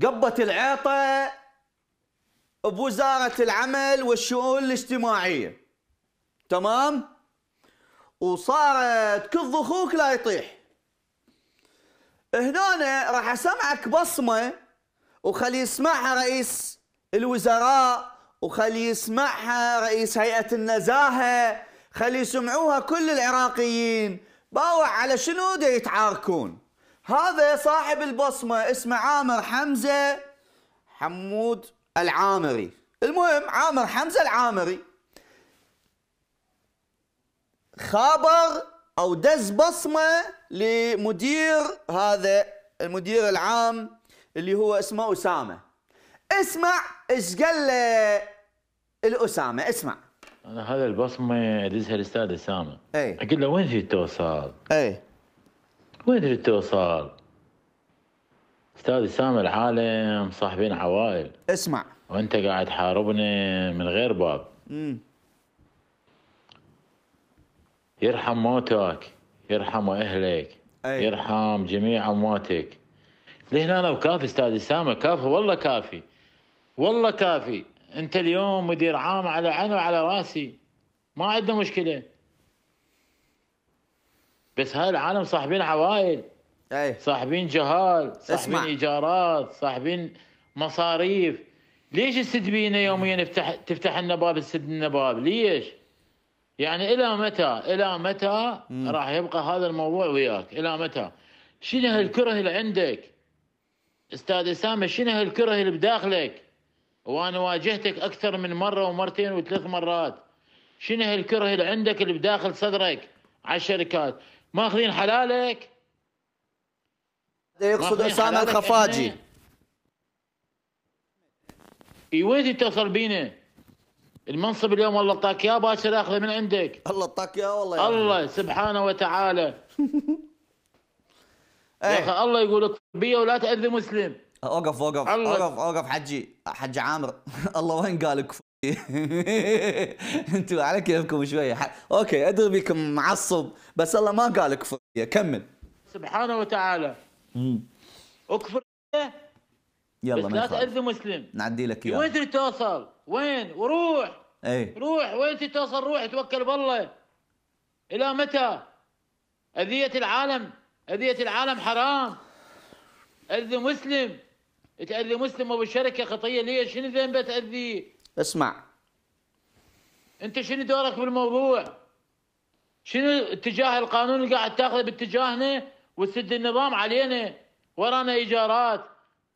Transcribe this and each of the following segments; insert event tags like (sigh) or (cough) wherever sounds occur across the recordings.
قبت العيطة بوزارة العمل والشؤون الاجتماعية تمام وصارت كظ اخوك لا يطيح هنا راح اسمعك بصمة وخلي يسمعها رئيس الوزراء وخلي يسمعها رئيس هيئة النزاهة خلي يسمعوها كل العراقيين باوع على شنو دا يتعاركون هذا صاحب البصمة اسمه عامر حمزة حمود العامري المهم عامر حمزة العامري خابر أو دز بصمة لمدير هذا المدير العام اللي هو اسمه أسامة اسمع ايش قال الأسامة اسمع أنا هذا البصمة أدزها الأستاذ أسامة أي أقول له وين في توصال أي وين تريد توصل؟ استاذي سامي العالم صاحبين عوائل اسمع وانت قاعد حاربني من غير باب امم يرحم موتك يرحم اهلك أي. يرحم جميع امواتك لهنا انا بكافي استاذ اسامه كافي والله كافي والله كافي انت اليوم مدير عام على عيني وعلى راسي ما عندنا مشكله بس هاي العالم صاحبين عوائل اي صاحبين جهال صاحبين اسمع. ايجارات صاحبين مصاريف ليش بينا يوميا يفتح تفتح لنا باب السد لنا باب ليش؟ يعني الى متى الى متى راح يبقى هذا الموضوع وياك الى متى؟ شنو هالكره اللي عندك؟ استاذ اسامه شنو هالكره اللي بداخلك؟ وانا واجهتك اكثر من مره ومرتين وثلاث مرات شنو هالكره اللي عندك اللي بداخل صدرك على الشركات ماخذين حلالك يقصد اسامه الخفاجي اي وين تتصل بينا المنصب اليوم والله اعطاك اياه باكر اخذه من عندك الله اعطاك اياه والله الله سبحانه وتعالى (laughs) إيه. يا اخي الله يقول بيا ولا تاذي مسلم اوقف اوقف اوقف اوقف حجي حجي عامر (laughs) الله وين قالك (laughs) انتوا على كيفكم شويه اوكي ادري بكم معصب بس الله ما قال اكفر كمل سبحانه وتعالى اكفر يلا بس لا تاذي مسلم نعدي لك اياه وين توصل؟ وين؟ وروح اي روح وين توصل؟ روح توكل بالله الى متى؟ اذية العالم اذية العالم حرام اذي مسلم تاذي مسلم ابو الشركه خطيه ليش شنو ذنبه تاذيه؟ اسمع انت شنو دورك بالموضوع؟ شنو اتجاه القانون اللي قاعد تاخذه باتجاهنا وتسد النظام علينا؟ ورانا ايجارات،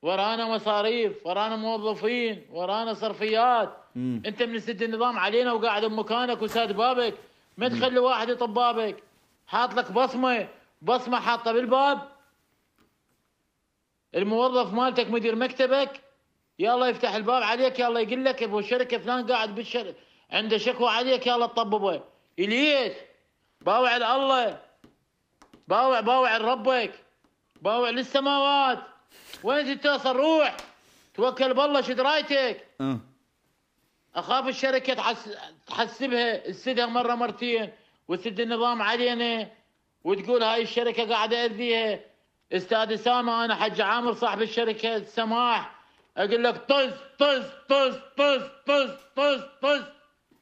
ورانا مصاريف، ورانا موظفين، ورانا صرفيات، مم. انت من سد النظام علينا وقاعد بمكانك وساد بابك، ما تخلي واحد يطب بابك، حاط لك بصمه، بصمه حاطه بالباب الموظف مالتك مدير مكتبك يا الله يفتح الباب عليك يا الله يقول لك ابو شركه فلان قاعد بالشر عنده شكوى عليك يا الله تطببه ليش؟ باوع لله باوع باوع لربك باوع للسماوات وين توصل روح توكل بالله شد رايتك أه. اخاف الشركه تحس... تحسبها تسدها مره مرتين وتسد النظام علينا وتقول هاي الشركه قاعده اذيها استاذ اسامه انا حج عامر صاحب الشركه السماح اقول لك طز طز طز طز طز طز طز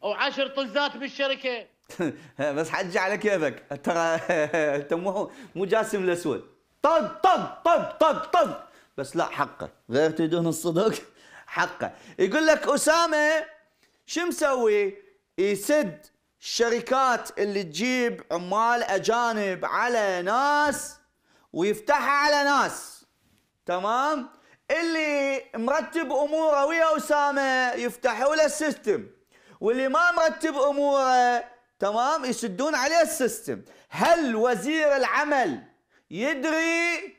او عشر طزات بالشركه (laughs) بس حجي على كيفك ترى (laughs) انت مو مو جاسم الاسود طب طب طب طب طب بس لا حقه غير تدون الصدق (laughs) حقه يقول لك اسامه شو مسوي؟ يسد الشركات اللي تجيب عمال اجانب على ناس ويفتحها على ناس تمام؟ اللي مرتب اموره ويا اسامه يفتحوا له السيستم واللي ما مرتب اموره تمام يسدون عليه السيستم هل وزير العمل يدري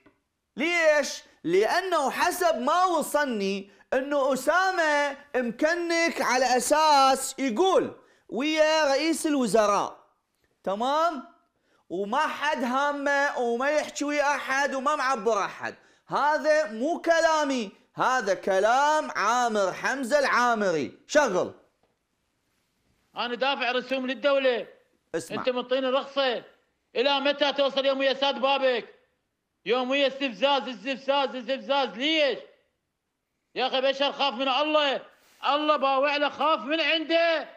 ليش لانه حسب ما وصلني انه اسامه مكنك على اساس يقول ويا رئيس الوزراء تمام وما حد هامه وما يحكي ويا احد وما معبر احد هذا مو كلامي هذا كلام عامر حمزة العامري شغل أنا دافع رسوم للدولة اسمع. أنت منطيني رخصة إلى متى توصل يوم ساد بابك يوم ويا استفزاز استفزاز استفزاز ليش يا أخي بشر خاف من الله الله باوع له خاف من عنده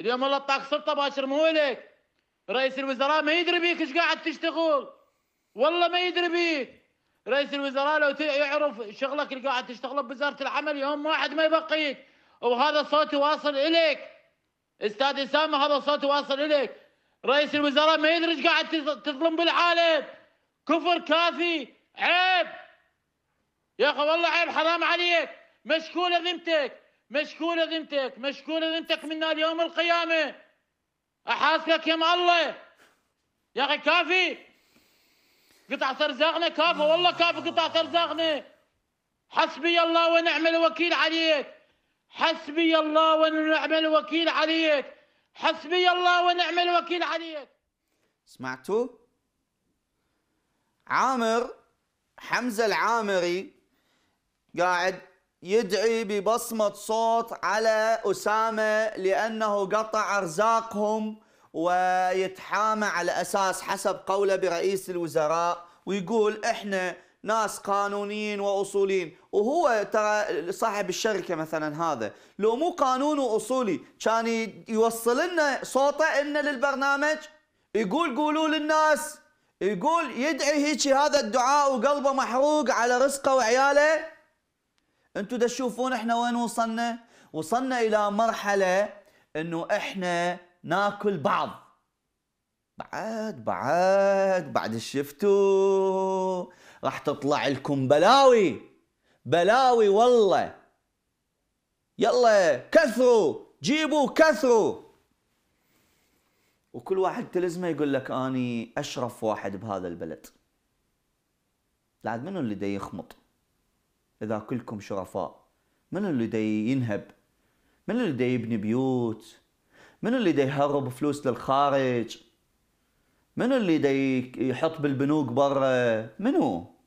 اليوم الله طاق سلطة باشر مو لك رئيس الوزراء ما يدري بيك ايش قاعد تشتغل والله ما يدري بيك رئيس الوزراء لو يعرف شغلك اللي قاعد تشتغله بوزاره العمل يوم واحد ما يبقيك وهذا صوتي واصل اليك استاذ اسامه هذا صوتي واصل اليك رئيس الوزراء ما يدري ايش قاعد تظلم بالعالم كفر كافي عيب يا اخي والله عيب حرام عليك مشكوله ذمتك مشكوله ذمتك مشكوله ذمتك منا اليوم القيامه احاسبك يا الله يا اخي كافي قطع ترزاقنا كافه والله كافه قطع ترزاقنا حسبي الله ونعم الوكيل عليك حسبي الله ونعم الوكيل عليك حسبي الله ونعم الوكيل عليك سمعتوا عامر حمزة العامري قاعد يدعي ببصمة صوت على أسامة لأنه قطع أرزاقهم ويتحامى على أساس حسب قوله برئيس الوزراء ويقول إحنا ناس قانونيين واصوليين وهو ترى صاحب الشركه مثلا هذا لو مو قانون واصولي كان يوصل لنا صوته لنا للبرنامج يقول قولوا للناس يقول يدعي هيك هذا الدعاء وقلبه محروق على رزقه وعياله انتم تشوفون احنا وين وصلنا وصلنا الى مرحله انه احنا ناكل بعض بعد بعد بعد شفتوا راح تطلع لكم بلاوي بلاوي والله يلا كثروا جيبوا كثروا وكل واحد تلزمه يقول لك اني اشرف واحد بهذا البلد بعد منو اللي دي يخمط اذا كلكم شرفاء منو اللي دي ينهب منو اللي دي يبني بيوت منو اللي دا يهرب فلوس للخارج منو اللي دا يحط بالبنوك برا منو